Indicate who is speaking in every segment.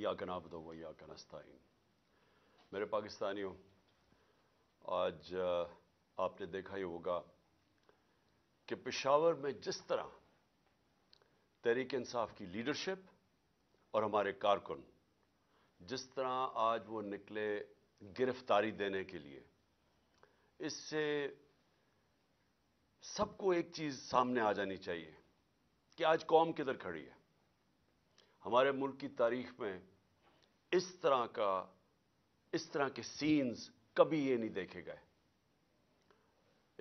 Speaker 1: या कना बदो या कनस्ताइन मेरे पाकिस्तानियों आज आपने देखा ही होगा कि पेशावर में जिस तरह तहरीक इंसाफ की लीडरशिप और हमारे कारकुन जिस तरह आज वो निकले गिरफ्तारी देने के लिए इससे सबको एक चीज़ सामने आ जानी चाहिए कि आज कौम किधर खड़ी है हमारे मुल्क की तारीख में इस तरह का इस तरह के सीन्स कभी ये नहीं देखे गए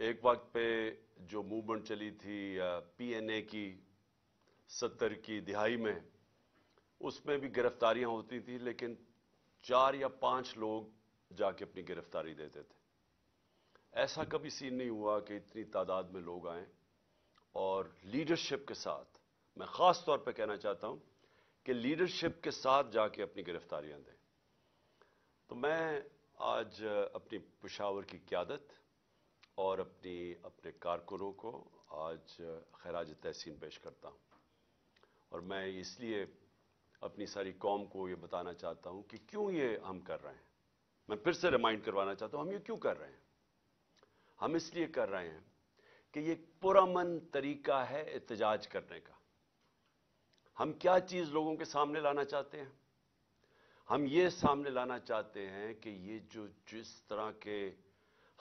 Speaker 1: एक वक्त पे जो मूवमेंट चली थी पी एन ए की सत्तर की दिहाई में उसमें भी गिरफ्तारियां होती थी लेकिन चार या पांच लोग जाके अपनी गिरफ्तारी देते थे ऐसा कभी सीन नहीं हुआ कि इतनी तादाद में लोग आए और लीडरशिप के साथ मैं ख़ास तौर पे कहना चाहता हूं कि लीडरशिप के साथ जाके अपनी गिरफ्तारियां दें तो मैं आज अपनी पशावर की क्यादत और अपनी अपने कारकुनों को आज खराज तहसीन पेश करता हूं और मैं इसलिए अपनी सारी कौम को ये बताना चाहता हूं कि क्यों ये हम कर रहे हैं मैं फिर से रिमाइंड करवाना चाहता हूं हम ये क्यों कर रहे हैं हम इसलिए कर रहे हैं कि ये पुरमन तरीका है एहतजाज करने का हम क्या चीज लोगों के सामने लाना चाहते हैं हम ये सामने लाना चाहते हैं कि ये जो जिस तरह के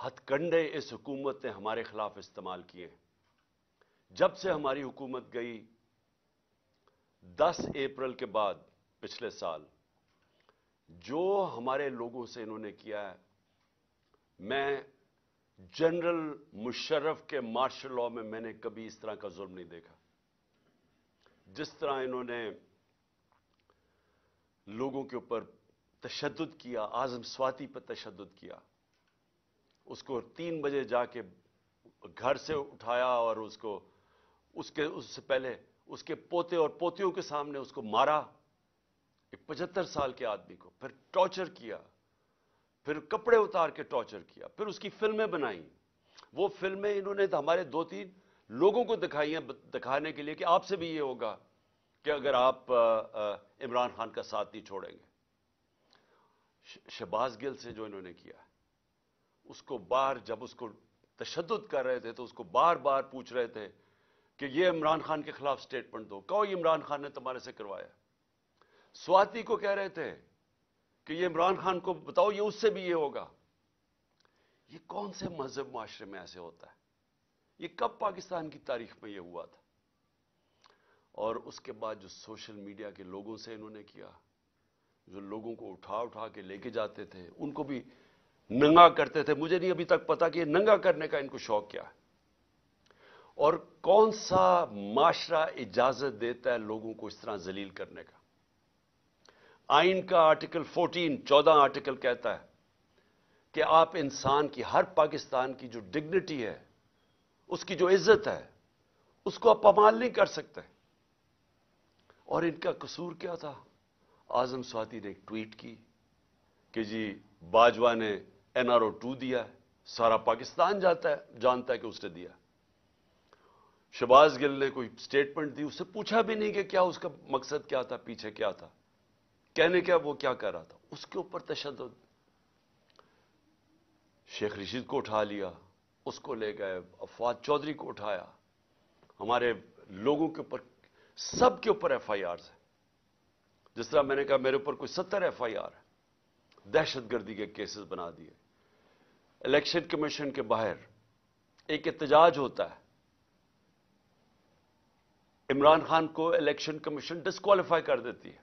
Speaker 1: हथकंडे इस हुकूमत ने हमारे खिलाफ इस्तेमाल किए जब से हमारी हुकूमत गई 10 अप्रैल के बाद पिछले साल जो हमारे लोगों से इन्होंने किया है मैं जनरल मुशर्रफ के मार्शल लॉ में मैंने कभी इस तरह का जुल्म नहीं देखा जिस तरह इन्होंने लोगों के ऊपर तशद किया आजम स्वाति पर तशद किया उसको तीन बजे जाके घर से उठाया और उसको उसके उससे पहले उसके पोते और पोतियों के सामने उसको मारा एक पचहत्तर साल के आदमी को फिर टॉर्चर किया फिर कपड़े उतार के टॉर्चर किया फिर उसकी फिल्में बनाई वो फिल्में इन्होंने तो हमारे दो तीन लोगों को दिखाइए दिखाने के लिए कि आपसे भी ये होगा कि अगर आप इमरान खान का साथ नहीं छोड़ेंगे शहबाज गिल से जो इन्होंने किया उसको बार जब उसको तशद कर रहे थे तो उसको बार बार पूछ रहे थे कि ये इमरान खान के खिलाफ स्टेटमेंट दो कहो इमरान खान ने तुम्हारे से करवाया स्वाति को कह रहे थे कि ये इमरान खान को बताओ ये उससे भी ये होगा ये कौन से मजहब माशरे में ऐसे होता है ये कब पाकिस्तान की तारीख में ये हुआ था और उसके बाद जो सोशल मीडिया के लोगों से इन्होंने किया जो लोगों को उठा उठा के लेके जाते थे उनको भी नंगा करते थे मुझे नहीं अभी तक पता कि नंगा करने का इनको शौक क्या है और कौन सा माशरा इजाजत देता है लोगों को इस तरह जलील करने का आइन का आर्टिकल 14 14 आर्टिकल कहता है कि आप इंसान की हर पाकिस्तान की जो डिग्निटी है उसकी जो इज्जत है उसको आप पमाल नहीं कर सकते और इनका कसूर क्या था आजम स्वाति ने एक ट्वीट की कि जी बाजवा ने एनआरओ टू दिया सारा पाकिस्तान जाता है जानता है कि उसने दिया शबाज गिल ने कोई स्टेटमेंट दी उससे पूछा भी नहीं कि क्या उसका मकसद क्या था पीछे क्या था कहने क्या वो क्या कर रहा था उसके ऊपर तशद शेख रशीद को उठा लिया उसको ले गए अफवाद चौधरी को उठाया हमारे लोगों के ऊपर सबके ऊपर एफ आई आर है जिस तरह मैंने कहा मेरे ऊपर कोई सत्तर एफ आई आर है दहशतगर्दी के केसेस बना दिए इलेक्शन कमीशन के बाहर एक एहतजाज होता है इमरान खान को इलेक्शन कमीशन डिस्कालीफाई कर देती है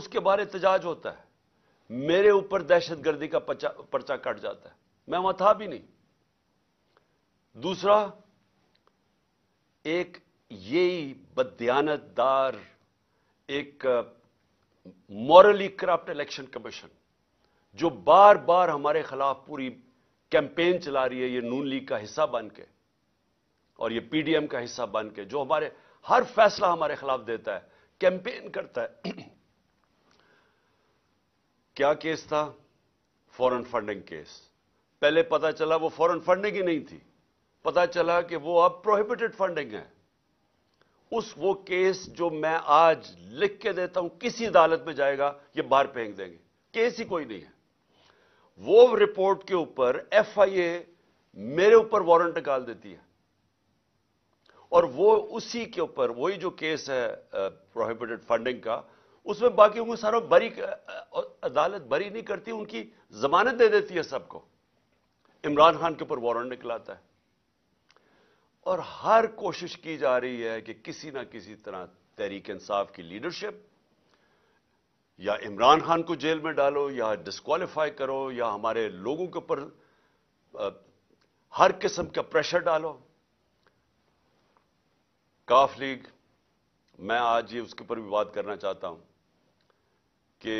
Speaker 1: उसके बाहर एहतजाज होता है मेरे ऊपर दहशतगर्दी का पर्चा कट जाता है मैं वहां था भी नहीं दूसरा एक ये बदयानतदार एक मॉरली करप्ट इलेक्शन कमीशन जो बार बार हमारे खिलाफ पूरी कैंपेन चला रही है ये नून लीग का हिस्सा बन के और ये पीडीएम का हिस्सा बन के जो हमारे हर फैसला हमारे खिलाफ देता है कैंपेन करता है क्या केस था फॉरेन फंडिंग केस पहले पता चला वो फॉरेन फंडिंग ही नहीं थी पता चला कि वो अब प्रोहिबिटेड फंडिंग है उस वो केस जो मैं आज लिख के देता हूं किसी अदालत में जाएगा ये बाहर फेंक देंगे केस ही कोई नहीं है वो रिपोर्ट के ऊपर एफआईए मेरे ऊपर वारंट निकाल देती है और वो उसी के ऊपर वही जो केस है प्रोहिबिटेड फंडिंग का उसमें बाकी उनको सारा बरी अदालत बरी नहीं करती उनकी जमानत दे देती है सबको इमरान खान के ऊपर वारंट निकलाता है और हर कोशिश की जा रही है कि किसी ना किसी तरह तहरीक इंसाफ की लीडरशिप या इमरान खान को जेल में डालो या डिस्कालीफाई करो या हमारे लोगों के ऊपर हर किस्म का प्रेशर डालो काफ लीग मैं आज ये उसके ऊपर भी बात करना चाहता हूं कि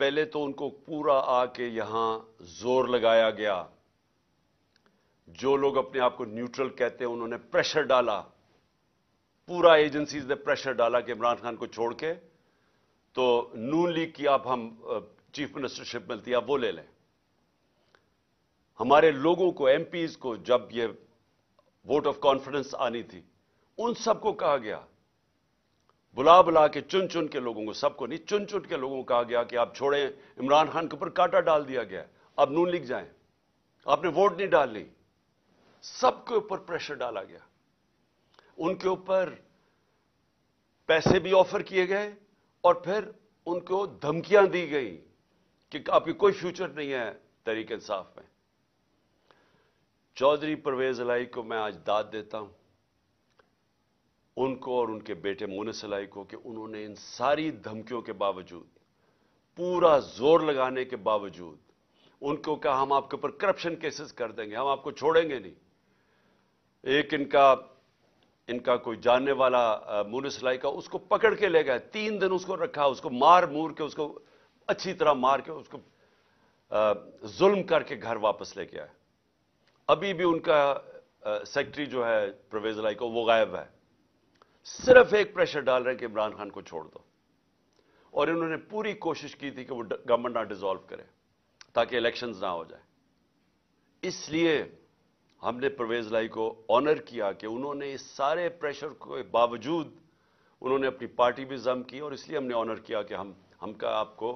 Speaker 1: पहले तो उनको पूरा आके यहां जोर लगाया गया जो लोग अपने आप को न्यूट्रल कहते हैं उन्होंने प्रेशर डाला पूरा एजेंसीज ने प्रेशर डाला कि इमरान खान को छोड़ के तो नून लीग की आप हम चीफ मिनिस्टरशिप मिलती है आप वो ले लें हमारे लोगों को एमपीज को जब ये वोट ऑफ कॉन्फिडेंस आनी थी उन सबको कहा गया बुला बुला के चुन चुन के लोगों को सबको नहीं चुन चुन के लोगों को कहा गया कि आप छोड़ें इमरान खान के ऊपर काटा डाल दिया गया अब नून लिख जाए आपने वोट नहीं डाल ली सबके ऊपर प्रेशर डाला गया उनके ऊपर पैसे भी ऑफर किए गए और फिर उनको धमकियां दी गई कि आपकी कोई फ्यूचर नहीं है तरीके इंसाफ में चौधरी परवेज अलाई को मैं आज दाद देता हूं उनको और उनके बेटे मोनसलाई को कि उन्होंने इन सारी धमकियों के बावजूद पूरा जोर लगाने के बावजूद उनको कहा हम आपके ऊपर करप्शन केसेस कर देंगे हम आपको छोड़ेंगे नहीं एक इनका इनका कोई जानने वाला मोनसलाई का उसको पकड़ के ले गए तीन दिन उसको रखा उसको मार मूर के उसको अच्छी तरह मार के उसको जुल्म करके घर वापस ले गया अभी भी उनका सेक्रेटरी जो है प्रवेजलाई को वो गायब है सिर्फ एक प्रेशर डाल रहे हैं कि इमरान खान को छोड़ दो और इन्होंने पूरी कोशिश की थी कि वो गवर्नमेंट ना डिसॉल्व करे ताकि इलेक्शंस ना हो जाए इसलिए हमने परवेज लाई को ऑनर किया कि उन्होंने इस सारे प्रेशर के बावजूद उन्होंने अपनी पार्टी भी जम की और इसलिए हमने ऑनर किया कि हम का आपको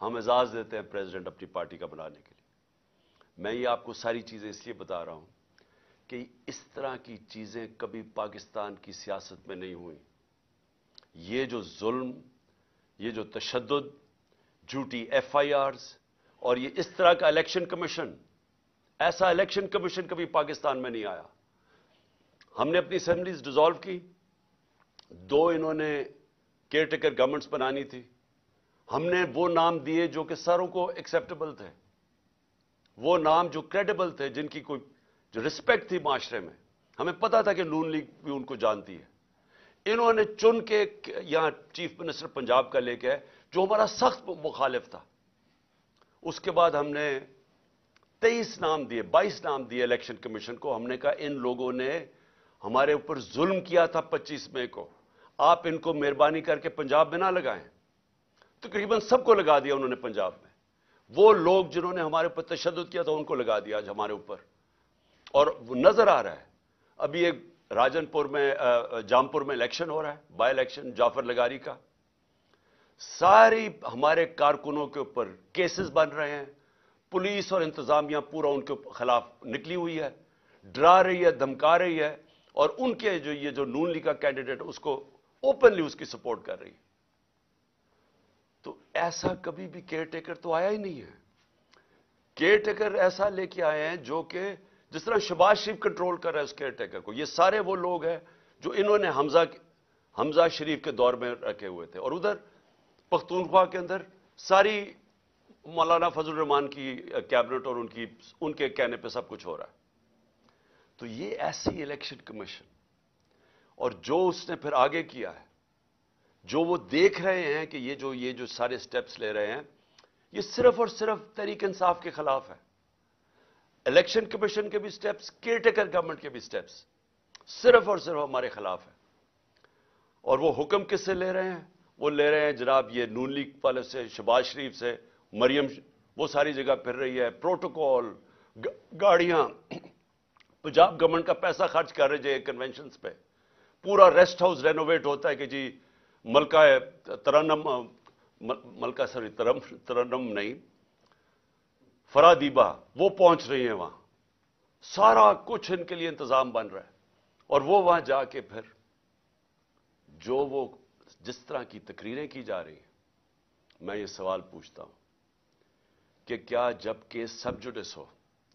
Speaker 1: हम एजाज़ देते हैं प्रेसिडेंट अपनी पार्टी का बनाने के लिए मैं ये आपको सारी चीज़ें इसलिए बता रहा हूं कि इस तरह की चीज़ें कभी पाकिस्तान की सियासत में नहीं हुई ये जो जुल्म ये जो तशद झूठी एफ आई आर और ये इस तरह का इलेक्शन कमीशन ऐसा इलेक्शन कमीशन कभी पाकिस्तान में नहीं आया हमने अपनी असेंबलीज डिजॉल्व की दो इन्होंने केयर टेकर गवर्नमेंट्स बनानी थी हमने वो नाम दिए जो कि सारों को एक्सेप्टेबल थे वो नाम जो क्रेडिबल थे जिनकी कोई जो रिस्पेक्ट थी माशरे में हमें पता था कि नून लीग भी उनको जानती है इन्होंने चुन के यहां चीफ मिनिस्टर पंजाब का लेके आए जो हमारा सख्त मुखालिफ था उसके बाद हमने तेईस नाम दिए बाईस नाम दिए इलेक्शन कमीशन को हमने कहा इन लोगों ने हमारे ऊपर जुल्म किया था पच्चीस मई को आप इनको मेहरबानी करके पंजाब में ना लगाएं तकरीबन तो सबको लगा दिया उन्होंने पंजाब में वो लोग जिन्होंने हमारे ऊपर तशद किया था उनको लगा दिया आज हमारे ऊपर और वो नजर आ रहा है अभी एक राजनपुर में जामपुर में इलेक्शन हो रहा है बाय इलेक्शन जाफर लगारी का सारी हमारे कारकुनों के ऊपर केसेस बन रहे हैं पुलिस और इंतजामिया पूरा उनके खिलाफ निकली हुई है डरा रही है धमका रही है और उनके जो ये जो नून लीग का कैंडिडेट उसको ओपनली उसकी सपोर्ट कर रही है तो ऐसा कभी भी केयर टेकर तो आया ही नहीं है केयर टेकर ऐसा लेके आए हैं जो कि जिस तरह शबाज शरीफ कंट्रोल कर रहा है उसके अटैकर को ये सारे वो लोग हैं जो इन्होंने हमजा हमजा शरीफ के दौर में रखे हुए थे और उधर पख्तूनख्वा के अंदर सारी मौलाना फजल रहमान की कैबिनेट और उनकी उनके कहने पे सब कुछ हो रहा है तो ये ऐसी इलेक्शन कमीशन और जो उसने फिर आगे किया है जो वो देख रहे हैं कि ये जो ये जो सारे स्टेप्स ले रहे हैं ये सिर्फ और सिर्फ तरीक इंसाफ के खिलाफ है इलेक्शन कमीशन के भी स्टेप्स केयरटेकर गवर्नमेंट के भी स्टेप्स सिर्फ और सिर्फ हमारे खिलाफ है और वो हुक्म किससे ले रहे हैं वो ले रहे हैं जनाब ये नून लीग वाले से शबाज शरीफ से मरियम वो सारी जगह फिर रही है प्रोटोकॉल गाड़ियां पंजाब गवर्नमेंट का पैसा खर्च कर रहे हैं कन्वेंशन पे पूरा रेस्ट हाउस रेनोवेट होता है कि जी मलका तरनम मलका सॉरी तरम तरनम नहीं फरादीबा वो पहुंच रही हैं वहां सारा कुछ इनके लिए इंतजाम बन रहा है और वो वहां जाके फिर जो वो जिस तरह की तकरीरें की जा रही हैं मैं ये सवाल पूछता हूं कि क्या जब केस सब जुडिस हो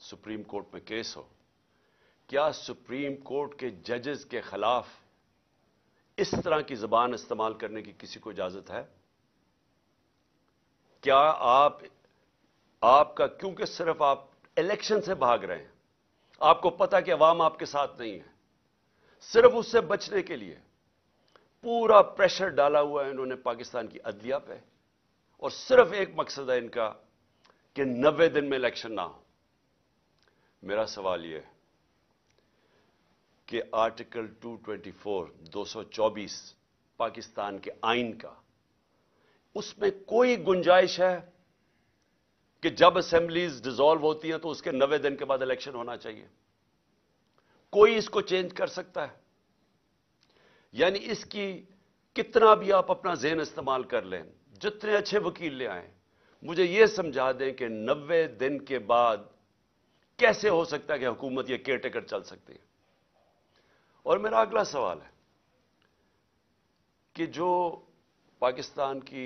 Speaker 1: सुप्रीम कोर्ट में केस हो क्या सुप्रीम कोर्ट के जजेस के खिलाफ इस तरह की जबान इस्तेमाल करने की किसी को इजाजत है क्या आप आपका क्योंकि सिर्फ आप इलेक्शन से भाग रहे हैं आपको पता कि अवाम आपके साथ नहीं है सिर्फ उससे बचने के लिए पूरा प्रेशर डाला हुआ है इन्होंने पाकिस्तान की अदलिया पे और सिर्फ एक मकसद है इनका कि नब्बे दिन में इलेक्शन ना हो मेरा सवाल यह है कि आर्टिकल 224 224 पाकिस्तान के आइन का उसमें कोई गुंजाइश है कि जब असेंबलीज डिजॉल्व होती हैं तो उसके नवे दिन के बाद इलेक्शन होना चाहिए कोई इसको चेंज कर सकता है यानी इसकी कितना भी आप अपना जेन इस्तेमाल कर लें जितने अच्छे वकील ले आए मुझे यह समझा दें कि नब्बे दिन के बाद कैसे हो सकता है कि हुकूमत यह केयर टेकर चल सकती है और मेरा अगला सवाल है कि जो पाकिस्तान की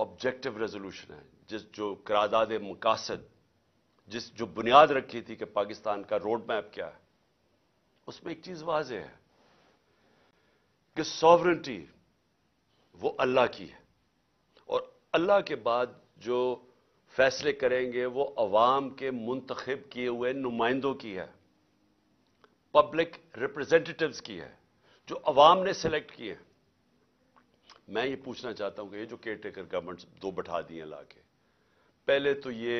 Speaker 1: ऑब्जेक्टिव रेजोल्यूशन है जिस जो करारदाद मकासद जिस जो बुनियाद रखी थी कि पाकिस्तान का रोड मैप क्या है उसमें एक चीज वाज है कि सॉवरेंटी वो अल्लाह की है और अल्लाह के बाद जो फैसले करेंगे वो अवाम के मुंतखब किए हुए नुमाइंदों की है पब्लिक रिप्रेजेंटेटिव्स की है जो अवाम ने सेलेक्ट किए हैं मैं ये पूछना चाहता हूं कि ये जो केयर टेकर गवर्नमेंट दो बैठा दिए ला के पहले तो ये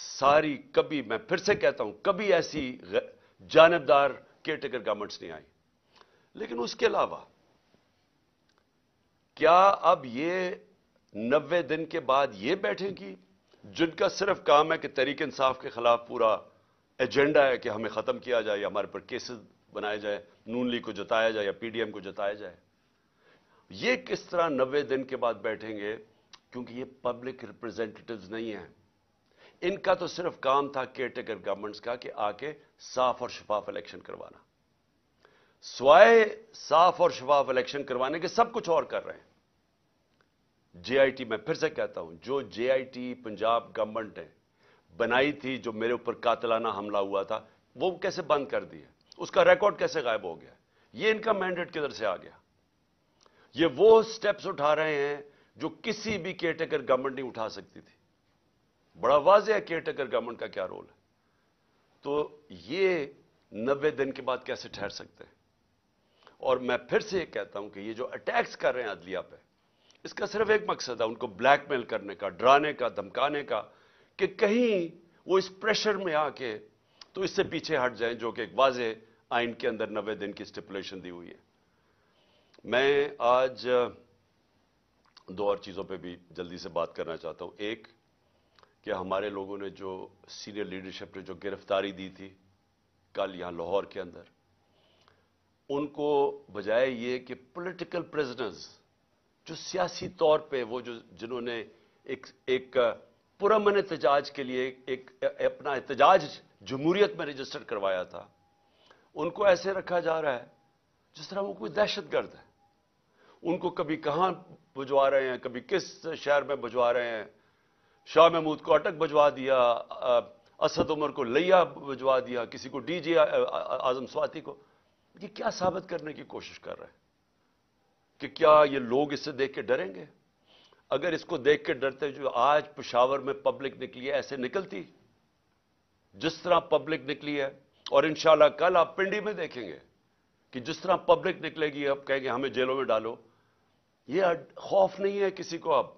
Speaker 1: सारी कभी मैं फिर से कहता हूं कभी ऐसी जानबदार केयर टेकर गवर्नमेंट्स नहीं आई लेकिन उसके अलावा क्या अब ये नब्बे दिन के बाद ये बैठेंगी जिनका सिर्फ काम है कि तरीक इंसाफ के खिलाफ पूरा एजेंडा है कि हमें ख़त्म किया जाए हमारे पर केसेस बनाए जाए नून लीग को जताया जाए या पीडीएम को जताया जाए ये किस तरह नब्बे दिन के बाद बैठेंगे क्योंकि ये पब्लिक रिप्रेजेंटेटिव नहीं है इनका तो सिर्फ काम था केयरटेकर गवर्नमेंट्स का कि आके साफ और शफाफ इलेक्शन करवाना स्वाय साफ और शफाफ इलेक्शन करवाने के सब कुछ और कर रहे हैं जेआईटी मैं फिर से कहता हूं जो जेआईटी पंजाब गवर्नमेंट ने बनाई थी जो मेरे ऊपर कातलाना हमला हुआ था वो कैसे बंद कर दिए उसका रिकॉर्ड कैसे गायब हो गया ये इनका मैंडेट किधर से आ गया ये वो स्टेप्स उठा रहे हैं जो किसी भी केयरटेकर गवर्नमेंट नहीं उठा सकती थी बड़ा वाज है केयरटेकर गवर्नमेंट का क्या रोल है तो ये नब्बे दिन के बाद कैसे ठहर सकते हैं और मैं फिर से कहता हूं कि ये जो अटैक्स कर रहे हैं अदलिया पे इसका सिर्फ एक मकसद है उनको ब्लैकमेल करने का डराने का धमकाने का कि कहीं वो इस प्रेशर में आके तो इससे पीछे हट जाएं जो कि एक वाजे आइन के अंदर नब्बे दिन की स्टिपुलेशन दी हुई है मैं आज दो और चीज़ों पे भी जल्दी से बात करना चाहता हूं एक कि हमारे लोगों ने जो सीनियर लीडरशिप ने जो गिरफ्तारी दी थी कल यहाँ लाहौर के अंदर उनको बजाय ये कि पॉलिटिकल प्रिजनर्स जो सियासी तौर पे वो जो जिन्होंने एक एक पुरमन एहतजाज के लिए एक अपना एहतजाज जमहूरियत में रजिस्टर करवाया था उनको ऐसे रखा जा रहा है जिस तरह वो कोई दहशतगर्द है उनको कभी कहां भुजवा रहे हैं कभी किस शहर में भुजवा रहे हैं शाह महमूद को अटक भजवा दिया असद उमर को लैया भिजवा दिया किसी को डीजे आजम स्वाति को ये क्या साबित करने की कोशिश कर रहे हैं कि क्या ये लोग इससे देख के डरेंगे अगर इसको देख के डरते जो आज पिशावर में पब्लिक निकली है ऐसे निकलती जिस तरह पब्लिक निकली है और इंशाल्लाह कल आप पिंडी में देखेंगे कि जिस तरह पब्लिक निकलेगी अब कहेंगे हमें जेलों में डालो ये खौफ नहीं है किसी को अब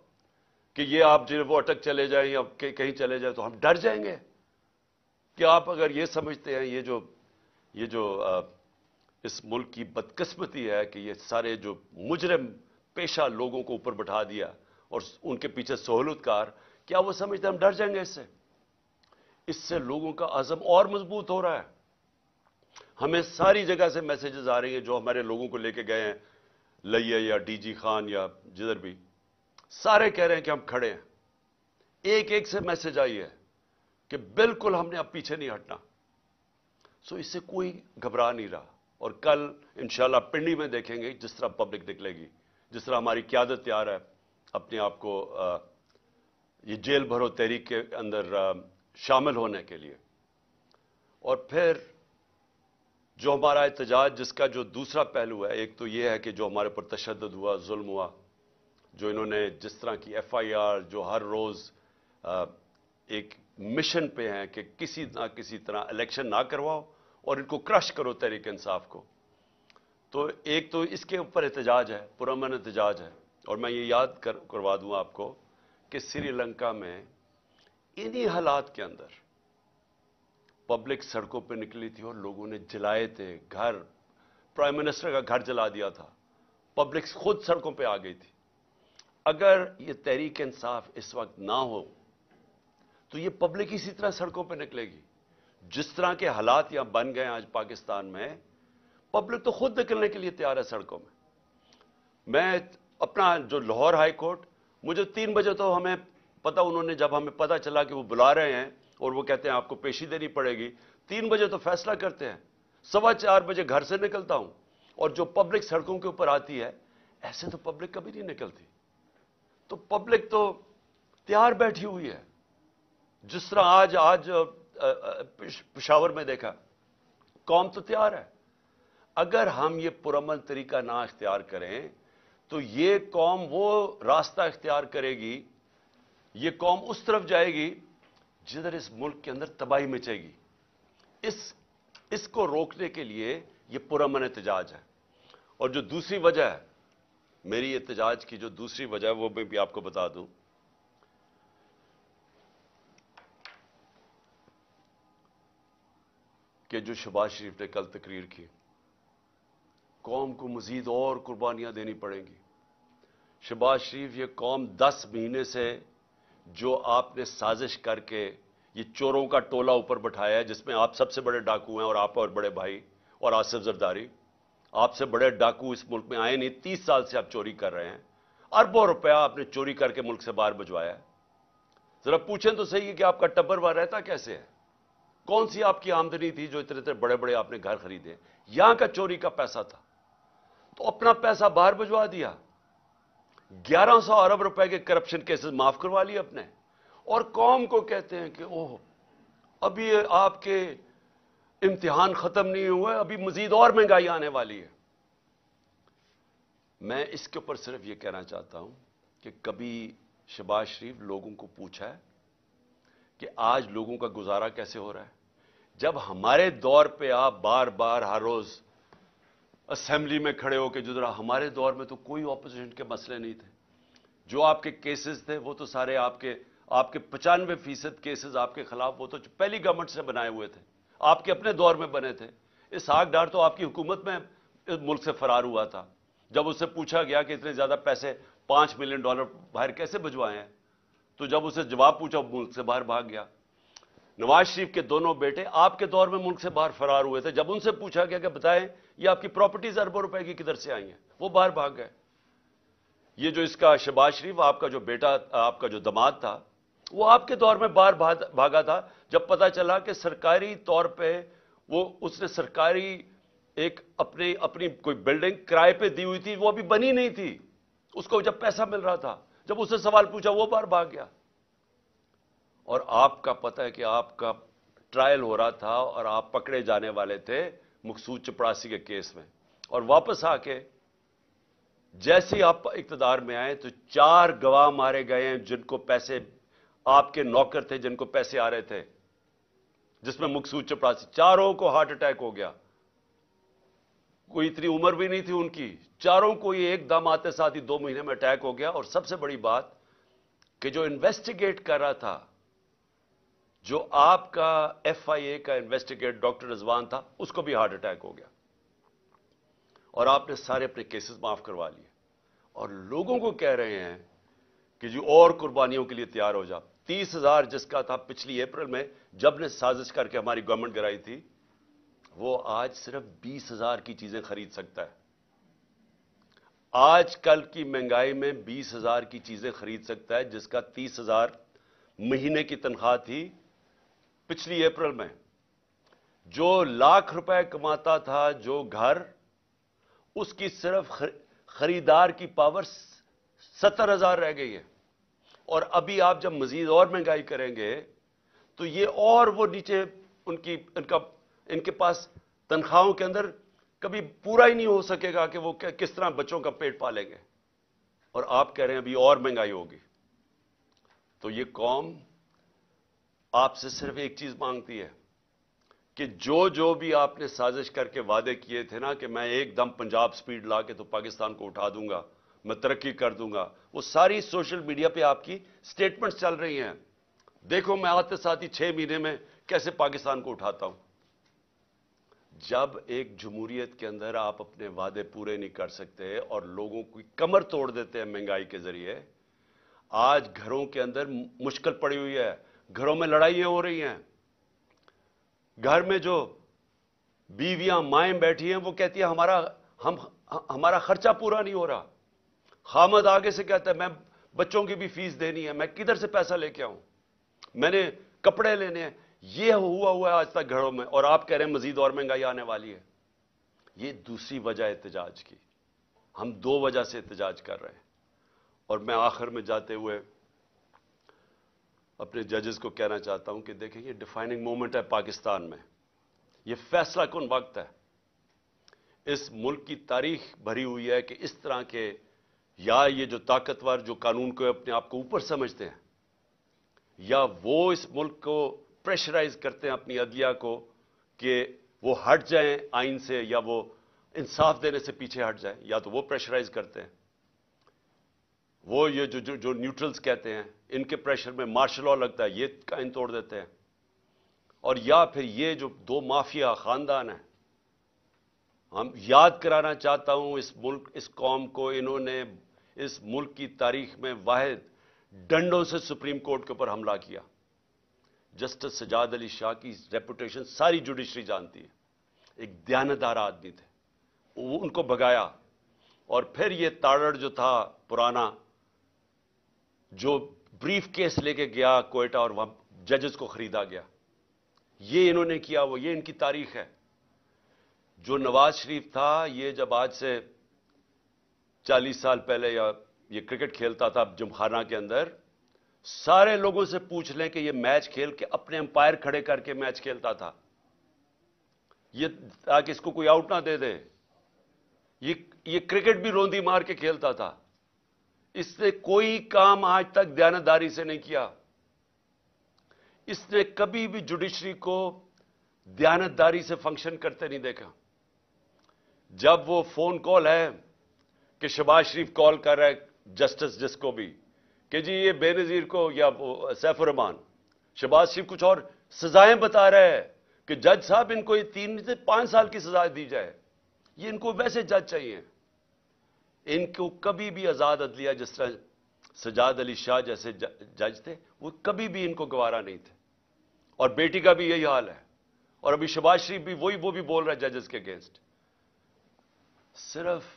Speaker 1: कि ये आप जो वो अटक चले जाए या कहीं चले जाए तो हम डर जाएंगे कि आप अगर ये समझते हैं ये जो ये जो इस मुल्क की बदकस्मती है कि ये सारे जो मुजरम पेशा लोगों को ऊपर बैठा दिया और उनके पीछे सहूलतकार क्या वो समझते हम डर जाएंगे इससे इससे लोगों का आजम और मजबूत हो रहा है हमें सारी जगह से मैसेजेस आ रही हैं जो हमारे लोगों को लेके गए हैं लैया या डीजी खान या जिधर भी सारे कह रहे हैं कि हम खड़े हैं एक एक से मैसेज आई है कि बिल्कुल हमने अब पीछे नहीं हटना सो इससे कोई घबरा नहीं रहा और कल इंशाल्लाह पिंडी में देखेंगे जिस तरह पब्लिक निकलेगी जिस तरह हमारी क्यादत तैयार है अपने आप को ये जेल भरो तहरीक के अंदर शामिल होने के लिए और फिर जो हमारा एहतजाज जिसका जो दूसरा पहलू है एक तो ये है कि जो हमारे पर तशद हुआ जुल्म हुआ जो इन्होंने जिस तरह की एफ आई आर जो हर रोज़ एक मिशन पे हैं कि किसी ना किसी तरह इलेक्शन ना करवाओ और इनको क्रश करो तहरीक इंसाफ को तो एक तो इसके ऊपर एहतजाज है पुरमन एहतजाज है और मैं ये याद कर करवा दूँ आपको कि श्रीलंका में इन्हीं हालात के अंदर पब्लिक सड़कों पर निकली थी और लोगों ने जलाए थे घर प्राइम मिनिस्टर का घर जला दिया था पब्लिक खुद सड़कों पे आ गई थी अगर ये तहरीक इंसाफ इस वक्त ना हो तो ये पब्लिक इसी तरह सड़कों पे निकलेगी जिस तरह के हालात यहां बन गए आज पाकिस्तान में पब्लिक तो खुद निकलने के लिए तैयार है सड़कों में मैं अपना जो लाहौर हाईकोर्ट मुझे तीन बजे तो हमें पता उन्होंने जब हमें पता चला कि वो बुला रहे हैं और वो कहते हैं आपको पेशी देनी पड़ेगी तीन बजे तो फैसला करते हैं सवा चार बजे घर से निकलता हूं और जो पब्लिक सड़कों के ऊपर आती है ऐसे तो पब्लिक कभी नहीं निकलती तो पब्लिक तो तैयार बैठी हुई है जिस तरह आज आज पिशावर में देखा कौम तो तैयार है अगर हम ये पुरमन तरीका ना अख्तियार करें तो ये कौम वो रास्ता अख्तियार करेगी ये कौम उस तरफ जाएगी जिधर इस मुल्क के अंदर तबाही मचेगी इस इसको रोकने के लिए ये पुरमन एहतजाज है और जो दूसरी वजह है मेरी एहतजाज की जो दूसरी वजह है वो मैं भी आपको बता दूं कि जो शबाज शरीफ ने कल तकरीर की कौम को मजीद और कुर्बानियां देनी पड़ेंगी शबाज शरीफ ये कौम दस महीने से जो आपने साजिश करके ये चोरों का टोला ऊपर बैठाया है जिसमें आप सबसे बड़े डाकू हैं और आप और बड़े भाई और आसिफ जरदारी आपसे बड़े डाकू इस मुल्क में आए नहीं तीस साल से आप चोरी कर रहे हैं अरबों रुपया आपने चोरी करके मुल्क से बाहर भिजवाया है जरा पूछें तो सही है कि आपका टब्बर वहां रहता कैसे है कौन सी आपकी आमदनी थी जो इतने इतने बड़े बड़े आपने घर खरीदे यहां का चोरी का पैसा था तो अपना पैसा बाहर भिजवा दिया ग्यारह सौ अरब रुपए के करप्शन केसेस माफ करवा लिए अपने और कौम को कहते हैं कि ओह अभी आपके इम्तिहान खत्म नहीं हुए अभी मजीद और महंगाई आने वाली है मैं इसके ऊपर सिर्फ यह कहना चाहता हूं कि कभी शबाज शरीफ लोगों को पूछा है कि आज लोगों का गुजारा कैसे हो रहा है जब हमारे दौर पे आप बार बार हर रोज़ असेंबली में खड़े होकर जो जरा हमारे दौर में तो कोई ऑपोजिशन के मसले नहीं थे जो आपके केसेस थे वो तो सारे आपके आपके पचानवे फीसद केसेज आपके खिलाफ वो तो पहली गवर्नमेंट से बनाए हुए थे आपके अपने दौर में बने थे इस डार तो आपकी हुकूमत में इस मुल्क से फरार हुआ था जब उससे पूछा गया कि इतने ज़्यादा पैसे पाँच मिलियन डॉलर बाहर कैसे भिजवाए हैं तो जब उसे जवाब पूछा मुल्क से बाहर भाग गया नवाज शरीफ के दोनों बेटे आपके दौर में मुल्क से बाहर फरार हुए थे जब उनसे पूछा गया कि बताएं ये आपकी प्रॉपर्टीज अरबों रुपए की किधर से आई हैं वो बाहर भाग गए ये जो इसका शहबाज शरीफ आपका जो बेटा आपका जो दमाद था वो आपके दौर में बाहर भागा था जब पता चला कि सरकारी तौर पर वो उसने सरकारी एक अपने अपनी कोई बिल्डिंग किराए पे दी हुई थी वो अभी बनी नहीं थी उसको जब पैसा मिल रहा था जब उससे सवाल पूछा वो बाहर भाग गया और आपका पता है कि आपका ट्रायल हो रहा था और आप पकड़े जाने वाले थे मकसूद चपरासी के केस में और वापस आके जैसे ही आप इकतदार में आए तो चार गवाह मारे गए हैं जिनको पैसे आपके नौकर थे जिनको पैसे आ रहे थे जिसमें मकसूद चपरासी चारों को हार्ट अटैक हो गया कोई इतनी उम्र भी नहीं थी उनकी चारों को ये दम आते साथ ही दो महीने में अटैक हो गया और सबसे बड़ी बात कि जो इन्वेस्टिगेट कर रहा था जो आपका एफ आई ए का इन्वेस्टिगेट डॉक्टर रिजवान था उसको भी हार्ट अटैक हो गया और आपने सारे अपने केसेस माफ करवा लिए और लोगों को कह रहे हैं कि जी और कुर्बानियों के लिए तैयार हो जा तीस हजार जिसका था पिछली अप्रैल में जब ने साजिश करके हमारी गवर्नमेंट गिराई थी वो आज सिर्फ बीस हजार की चीजें खरीद सकता है आज कल की महंगाई में बीस हजार की चीजें खरीद सकता है जिसका तीस हजार महीने की तनख्वाह थी पिछली अप्रैल में जो लाख रुपए कमाता था जो घर उसकी सिर्फ खरीदार की पावर सत्तर हजार रह गई है और अभी आप जब मजीद और महंगाई करेंगे तो ये और वो नीचे उनकी इनका इनके पास तनख्वाहों के अंदर कभी पूरा ही नहीं हो सकेगा कि वो किस तरह बच्चों का पेट पालेंगे और आप कह रहे हैं अभी और महंगाई होगी तो ये कौम आपसे सिर्फ एक चीज मांगती है कि जो जो भी आपने साजिश करके वादे किए थे ना कि मैं एकदम पंजाब स्पीड ला के तो पाकिस्तान को उठा दूंगा मैं तरक्की कर दूंगा वो सारी सोशल मीडिया पे आपकी स्टेटमेंट्स चल रही हैं देखो मैं आते साथ ही छह महीने में कैसे पाकिस्तान को उठाता हूं जब एक जमूरियत के अंदर आप अपने वादे पूरे नहीं कर सकते और लोगों की कमर तोड़ देते हैं महंगाई के जरिए आज घरों के अंदर मुश्किल पड़ी हुई है घरों में लड़ाइयां हो रही हैं घर में जो बीवियां माएं बैठी हैं वो कहती है हमारा हम हमारा खर्चा पूरा नहीं हो रहा खामद आगे से कहता है मैं बच्चों की भी फीस देनी है मैं किधर से पैसा लेके आऊं मैंने कपड़े लेने हैं ये हुआ हुआ है आज तक घरों में और आप कह रहे हैं मजीद और महंगाई आने वाली है ये दूसरी वजह एहतजाज की हम दो वजह से एहतजाज कर रहे हैं और मैं आखिर में जाते हुए अपने जजेस को कहना चाहता हूं कि देखें ये डिफाइनिंग मोमेंट है पाकिस्तान में ये फैसला कौन वक्त है इस मुल्क की तारीख भरी हुई है कि इस तरह के या ये जो ताकतवर जो कानून को अपने आप को ऊपर समझते हैं या वो इस मुल्क को प्रेशराइज करते हैं अपनी अदलिया को कि वो हट जाएं आइन से या वो इंसाफ देने से पीछे हट जाएं या तो वो प्रेशराइज करते हैं वो ये जो जो, जो न्यूट्रल्स कहते हैं इनके प्रेशर में मार्शल लॉ लगता है ये कायन तोड़ देते हैं और या फिर ये जो दो माफिया खानदान है हम याद कराना चाहता हूं इस मुल्क इस कौम को इन्होंने इस मुल्क की तारीख में वाहिद डंडों से सुप्रीम कोर्ट के ऊपर हमला किया जस्टिस सजाद अली शाह की रेपुटेशन सारी जुडिशरी जानती है एक दयानदार आदमी थे उनको भगाया और फिर ये ताड़ड़ जो था पुराना जो ब्रीफ केस लेके गया कोयटा और वहां जजेस को खरीदा गया ये इन्होंने किया वो ये इनकी तारीख है जो नवाज शरीफ था ये जब आज से 40 साल पहले या ये क्रिकेट खेलता था जमखाना के अंदर सारे लोगों से पूछ लें कि ये मैच खेल के अपने अंपायर खड़े करके मैच खेलता था ये ताकि इसको कोई आउट ना दे दे ये ये क्रिकेट भी रोंदी मार के खेलता था इसने कोई काम आज तक दयानदारी से नहीं किया इसने कभी भी जुडिशरी को दयानतदारी से फंक्शन करते नहीं देखा जब वो फोन कॉल है कि शबाज शरीफ कॉल कर रहा है जस्टिस जिसको भी कि जी ये बेनजीर को या सैफुररहमान शबाज शरीफ कुछ और सजाएं बता रहे हैं कि जज साहब इनको ये तीन से पांच साल की सजा दी जाए ये इनको वैसे जज चाहिए इनको कभी भी आज़ाद अदलिया जिस तरह सजाद अली शाह जैसे जज थे वो कभी भी इनको गवारा नहीं थे और बेटी का भी यही हाल है और अभी शबाज शरीफ भी वही वो भी बोल रहा है जजेस के अगेंस्ट सिर्फ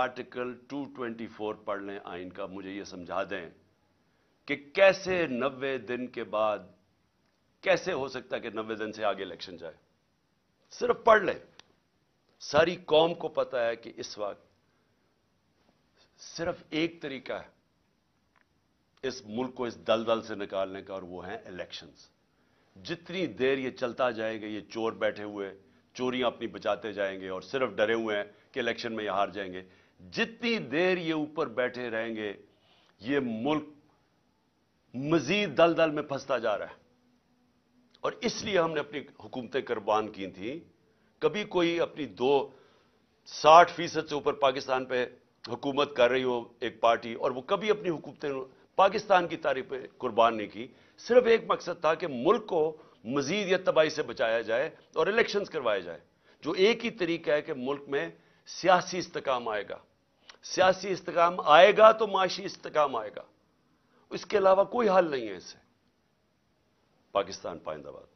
Speaker 1: आर्टिकल 224 पढ़ लें आइन का मुझे ये समझा दें कि कैसे नब्बे दिन के बाद कैसे हो सकता है कि नब्बे दिन से आगे इलेक्शन जाए सिर्फ पढ़ लें सारी कौम को पता है कि इस वक्त सिर्फ एक तरीका है इस मुल्क को इस दलदल से निकालने का और वो है इलेक्शंस जितनी देर ये चलता जाएगा ये चोर बैठे हुए चोरियां अपनी बचाते जाएंगे और सिर्फ डरे हुए हैं कि इलेक्शन में ये हार जाएंगे जितनी देर ये ऊपर बैठे रहेंगे ये मुल्क मजीद दलदल में फंसता जा रहा है और इसलिए हमने अपनी हुकूमतें कुर्बान की थी कभी कोई अपनी दो साठ फीसद से ऊपर पाकिस्तान पे हुकूमत कर रही हो एक पार्टी और वो कभी अपनी हुकूमतें पाकिस्तान की तारीफ कुर्बान नहीं की सिर्फ एक मकसद था कि मुल्क को मजीद या तबाही से बचाया जाए और इलेक्शन करवाए जाए जो एक ही तरीका है कि मुल्क में सियासी इस्तकाम आएगा सियासी इस्तकाम आएगा तो माशी इस्तकाम आएगा इसके अलावा कोई हल नहीं है इससे पाकिस्तान पाइंदाबाद